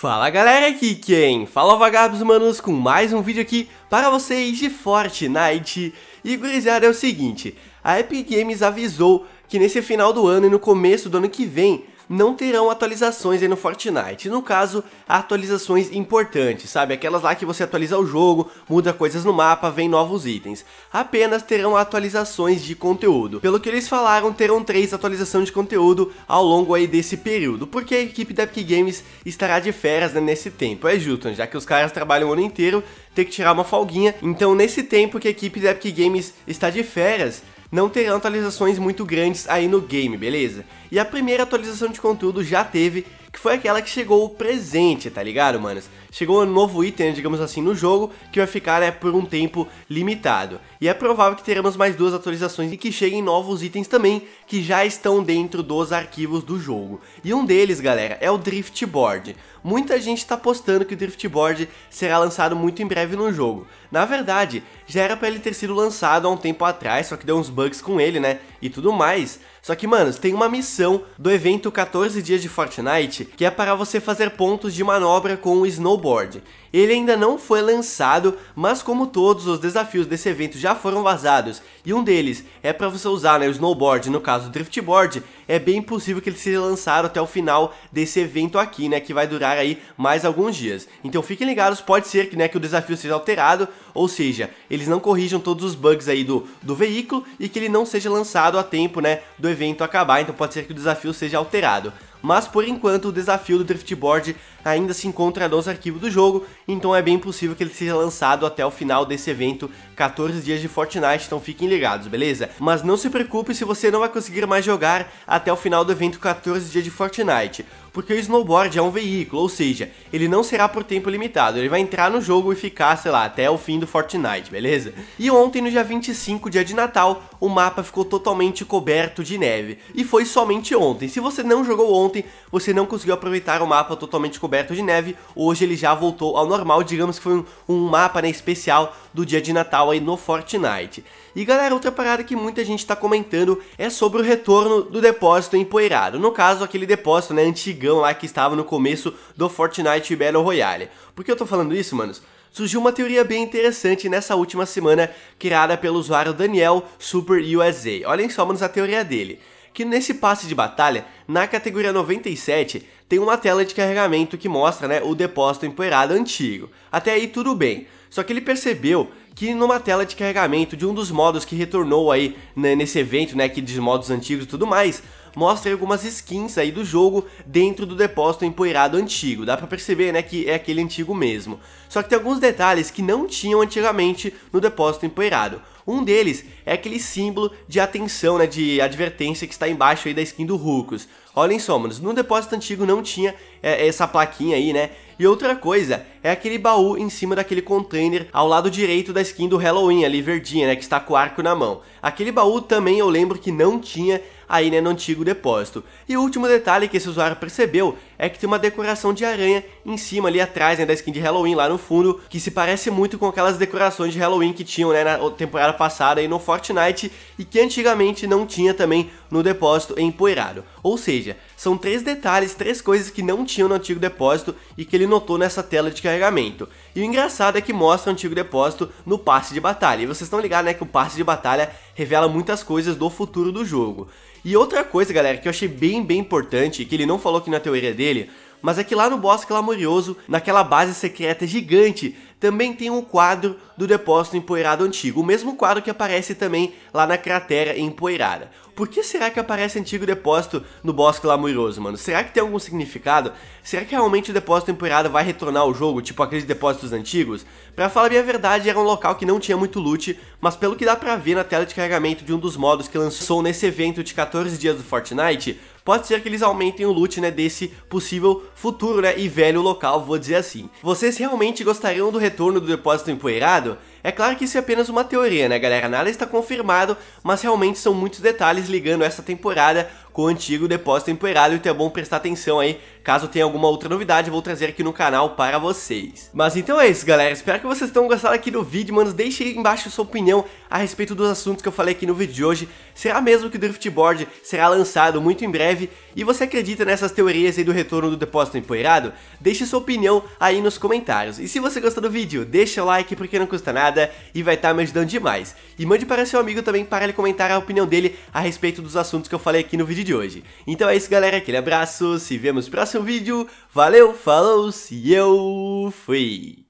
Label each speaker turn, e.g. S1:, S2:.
S1: Fala galera, aqui quem? Fala vagabos humanos com mais um vídeo aqui para vocês de Fortnite E gurizada é o seguinte, a Epic Games avisou que nesse final do ano e no começo do ano que vem não terão atualizações aí no Fortnite. No caso, atualizações importantes, sabe? Aquelas lá que você atualiza o jogo, muda coisas no mapa, vem novos itens. Apenas terão atualizações de conteúdo. Pelo que eles falaram, terão três atualizações de conteúdo ao longo aí desse período, porque a equipe da Epic Games estará de férias né, nesse tempo. É justo, né? já que os caras trabalham o ano inteiro, tem que tirar uma folguinha. Então, nesse tempo que a equipe da Epic Games está de férias, não terão atualizações muito grandes aí no game, beleza? E a primeira atualização de conteúdo já teve, que foi aquela que chegou o presente, tá ligado, manos? Chegou um novo item, digamos assim, no jogo, que vai ficar né, por um tempo limitado. E é provável que teremos mais duas atualizações e que cheguem novos itens também, que já estão dentro dos arquivos do jogo. E um deles, galera, é o Driftboard. Muita gente está postando que o Driftboard será lançado muito em breve no jogo. Na verdade, já era para ele ter sido lançado há um tempo atrás, só que deu uns bugs com ele, né? e tudo mais. Só que, mano, tem uma missão do evento 14 Dias de Fortnite que é para você fazer pontos de manobra com o snowboard. Ele ainda não foi lançado, mas como todos os desafios desse evento já foram vazados e um deles é para você usar né, o snowboard, no caso o driftboard, é bem possível que ele seja lançado até o final desse evento aqui, né? Que vai durar aí mais alguns dias. Então fiquem ligados, pode ser que, né, que o desafio seja alterado, ou seja, eles não corrijam todos os bugs aí do, do veículo e que ele não seja lançado a tempo, né, do evento acabar. Então pode ser que o desafio seja alterado mas por enquanto o desafio do drift board ainda se encontra nos arquivos do jogo, então é bem possível que ele seja lançado até o final desse evento, 14 dias de Fortnite, então fiquem ligados, beleza? Mas não se preocupe se você não vai conseguir mais jogar até o final do evento 14 dias de Fortnite porque o snowboard é um veículo, ou seja, ele não será por tempo limitado, ele vai entrar no jogo e ficar, sei lá, até o fim do Fortnite, beleza? E ontem, no dia 25, dia de Natal, o mapa ficou totalmente coberto de neve, e foi somente ontem. Se você não jogou ontem, você não conseguiu aproveitar o mapa totalmente coberto de neve, hoje ele já voltou ao normal, digamos que foi um, um mapa né, especial do dia de Natal aí no Fortnite. E galera, outra parada que muita gente está comentando é sobre o retorno do depósito empoeirado. No caso, aquele depósito, né, antigão lá que estava no começo do Fortnite Battle Royale. Por que eu tô falando isso, manos? surgiu uma teoria bem interessante nessa última semana criada pelo usuário Daniel Super USA. Olhem só, manos, a teoria dele. Que nesse passe de batalha, na categoria 97, tem uma tela de carregamento que mostra né, o depósito empoeirado antigo. Até aí tudo bem. Só que ele percebeu que numa tela de carregamento de um dos modos que retornou aí né, nesse evento, né, que de modos antigos e tudo mais, mostra algumas skins aí do jogo dentro do depósito empoeirado antigo. Dá para perceber, né, que é aquele antigo mesmo. Só que tem alguns detalhes que não tinham antigamente no depósito empoeirado. Um deles é aquele símbolo de atenção, né, de advertência que está embaixo aí da skin do Rucos. Olhem só, mano, no depósito antigo não tinha é, essa plaquinha aí, né? E outra coisa, é aquele baú em cima daquele container ao lado direito da skin do Halloween ali, verdinha, né, que está com o arco na mão. Aquele baú também eu lembro que não tinha Aí né, no antigo depósito. E o último detalhe que esse usuário percebeu é que tem uma decoração de aranha em cima ali atrás né, da skin de Halloween lá no fundo, que se parece muito com aquelas decorações de Halloween que tinham né, na temporada passada aí no Fortnite e que antigamente não tinha também no depósito empoeirado. Ou seja, são três detalhes, três coisas que não tinham no antigo depósito e que ele notou nessa tela de carregamento. E o engraçado é que mostra o antigo depósito no passe de batalha. E vocês estão ligados, né, que o passe de batalha revela muitas coisas do futuro do jogo. E outra coisa, galera, que eu achei bem, bem importante, que ele não falou aqui na teoria dele, mas é que lá no boss clamorioso, naquela base secreta gigante, também tem um quadro do depósito empoeirado antigo, o mesmo quadro que aparece também lá na cratera empoeirada. Por que será que aparece antigo depósito no Bosque Lamuroso, mano? Será que tem algum significado? Será que realmente o depósito empoeirado vai retornar ao jogo, tipo aqueles depósitos antigos? Pra falar a verdade, era um local que não tinha muito loot, mas pelo que dá pra ver na tela de carregamento de um dos modos que lançou nesse evento de 14 dias do Fortnite, pode ser que eles aumentem o loot, né, desse possível futuro, né, e velho local, vou dizer assim. Vocês realmente gostariam do retorno do depósito empoeirado? É claro que isso é apenas uma teoria, né, galera? Nada está confirmado, mas realmente são muitos detalhes ligando essa temporada com o antigo depósito empoeirado, então é bom prestar atenção aí, caso tenha alguma outra novidade, vou trazer aqui no canal para vocês. Mas então é isso, galera, espero que vocês tenham gostado aqui do vídeo, mano, deixe aí embaixo sua opinião a respeito dos assuntos que eu falei aqui no vídeo de hoje, será mesmo que o Board será lançado muito em breve, e você acredita nessas teorias aí do retorno do depósito empoeirado? Deixe sua opinião aí nos comentários, e se você gostou do vídeo, deixa o like, porque não custa nada, e vai estar tá me ajudando demais. E mande para seu amigo também para ele comentar a opinião dele a respeito dos assuntos que eu falei aqui no vídeo de hoje. Então é isso galera, aquele abraço, se vemos no próximo vídeo, valeu, falou, e eu fui!